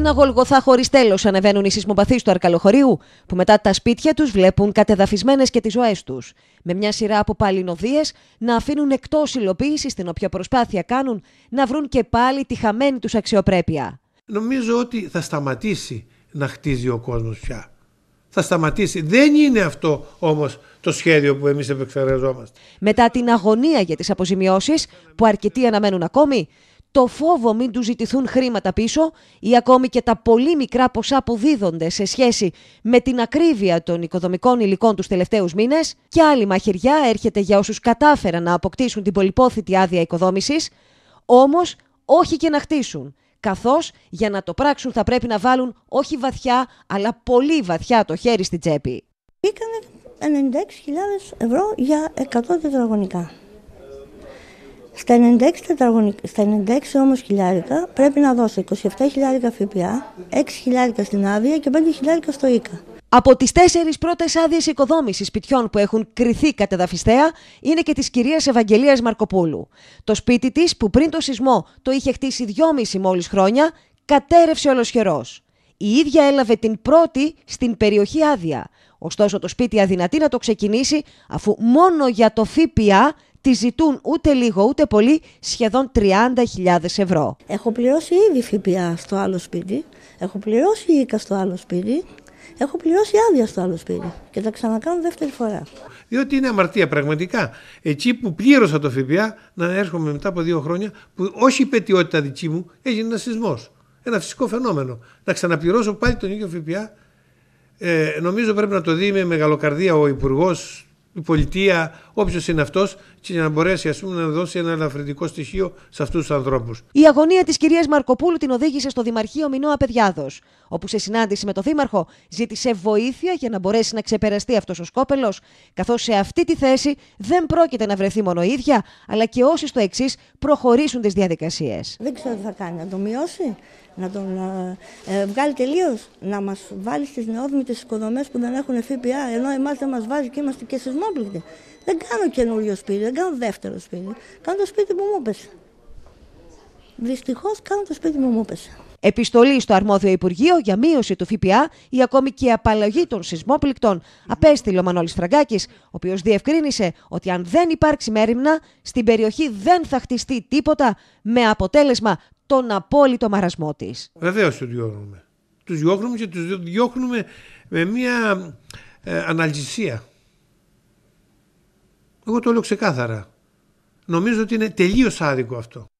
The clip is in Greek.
ένα γολγοθά χωρίς τέλος ανεβαίνουν οι σεισμοπαθείς του Αρκαλοχωρίου, που μετά τα σπίτια τους βλέπουν κατεδαφισμένες και τις ζωές τους. Με μια σειρά από παλινοδίες να αφήνουν εκτός υλοποίηση στην οποία προσπάθεια κάνουν να βρουν και πάλι τη χαμένη τους αξιοπρέπεια. Νομίζω ότι θα σταματήσει να χτίζει ο κόσμος πια θα σταματήσει. Δεν είναι αυτό όμως το σχέδιο που εμείς επεξεργαζόμαστε. Μετά την αγωνία για τις αποζημιώσεις, που αρκετοί αναμένουν ακόμη, το φόβο μην του ζητηθούν χρήματα πίσω ή ακόμη και τα πολύ μικρά ποσά που δίδονται σε σχέση με την ακρίβεια των οικοδομικών υλικών τους τελευταίους μήνες και άλλη μαχαιριά έρχεται για όσους κατάφεραν να αποκτήσουν την πολυπόθητη άδεια οικοδόμησης, όμως όχι και να χτίσουν. Καθώς για να το πράξουν θα πρέπει να βάλουν όχι βαθιά, αλλά πολύ βαθιά το χέρι στην τσέπη. Ήταν 96.000 ευρώ για 100 τετραγωνικά. Στα 96, τετραγωνικ... στα 96 όμως χιλιάρικα πρέπει να δώσω 27 χιλιάρικα ΦΠΑ, 6 χιλιάρικα στην άδεια και 5 χιλιάρικα στο ΊΚΑ. Από τις τέσσερις πρώτες άδειες οικοδόμησης σπιτιών που έχουν κρυθεί κατεδαφιστέα είναι και της κυρίας Ευαγγελίας Μαρκοπούλου. Το σπίτι της που πριν το σεισμό το είχε χτίσει δυόμιση μόλις χρόνια, κατέρευσε ολοσχερός. Η ίδια έλαβε την πρώτη στην περιοχή άδεια. Ωστόσο το σπίτι αδυνατεί να το ξεκινήσει αφού μόνο για το ΦΠΑ τη ζητούν ούτε λίγο ούτε πολύ σχεδόν 30.000 ευρώ. Έχω πληρώσει ήδη ΦΠΑ στο άλλο σπίτι, έχω πληρώσει ΙΚΑ στο άλλο σπίτι, έχω πληρώσει άδεια στο άλλο σπίτι και τα ξανακάνω δεύτερη φορά. Διότι είναι αμαρτία πραγματικά. Εκεί που πλήρωσα το ΦΠΑ, να έρχομαι μετά από δύο χρόνια, που όχι η πετιότητα δική μου, έγινε ένας σεισμός. Ένα φυσικό φαινόμενο. Να ξαναπληρώσω πάλι τον ίδιο ΦΠΑ. Ε, νομίζω πρέπει να το δει με μεγαλοκαρδία ο Υπουργός η πολιτεία, όποιος είναι αυτός, και να μπορέσει ας πούμε, να δώσει ένα ελαφρυντικό στοιχείο σε αυτούς τους ανθρώπους. Η αγωνία της κυρίας Μαρκοπούλου την οδήγησε στο Δημαρχείο Μινώα Απεδιάδο, όπου σε συνάντηση με τον Δήμαρχο ζήτησε βοήθεια για να μπορέσει να ξεπεραστεί αυτός ο σκόπελος, καθώς σε αυτή τη θέση δεν πρόκειται να βρεθεί μόνο η ίδια, αλλά και όσοι στο εξής προχωρήσουν τις διαδικασίες. Δεν ξέρω τι θα κάνει, να το μειώσει, να τον ε, ε βγάλει τελείως, να μας βάλει στις νεόδμητε οικοδομές που δεν έχουν ΦΠΑ, ενώ εμάς δεν μας βάζει και είμαστε και στι δεν κάνω καινούριο σπίτι, δεν κάνω δεύτερο σπίτι. Κάνω το σπίτι που μου έπεσε. Δυστυχώς κάνω το σπίτι που μου έπεσε. Επιστολή στο αρμόδιο Υπουργείο για μείωση του ΦΠΑ ή ακόμη και απαλλαγή των σεισμόπληκτων απέστειλε ο Μανώλης Φραγκάκης, ο οποίος διευκρίνησε ότι αν δεν υπάρξει μέρημνα, στην περιοχή δεν θα χτιστεί τίποτα με αποτέλεσμα τον απόλυτο μαρασμό της. Βεβαίως του διώχνουμε. Τους διώχνουμε και τους διώχνουμε με μια ε, αναλυσία. Εγώ το λέω ξεκάθαρα. Νομίζω ότι είναι τελείως άδικο αυτό.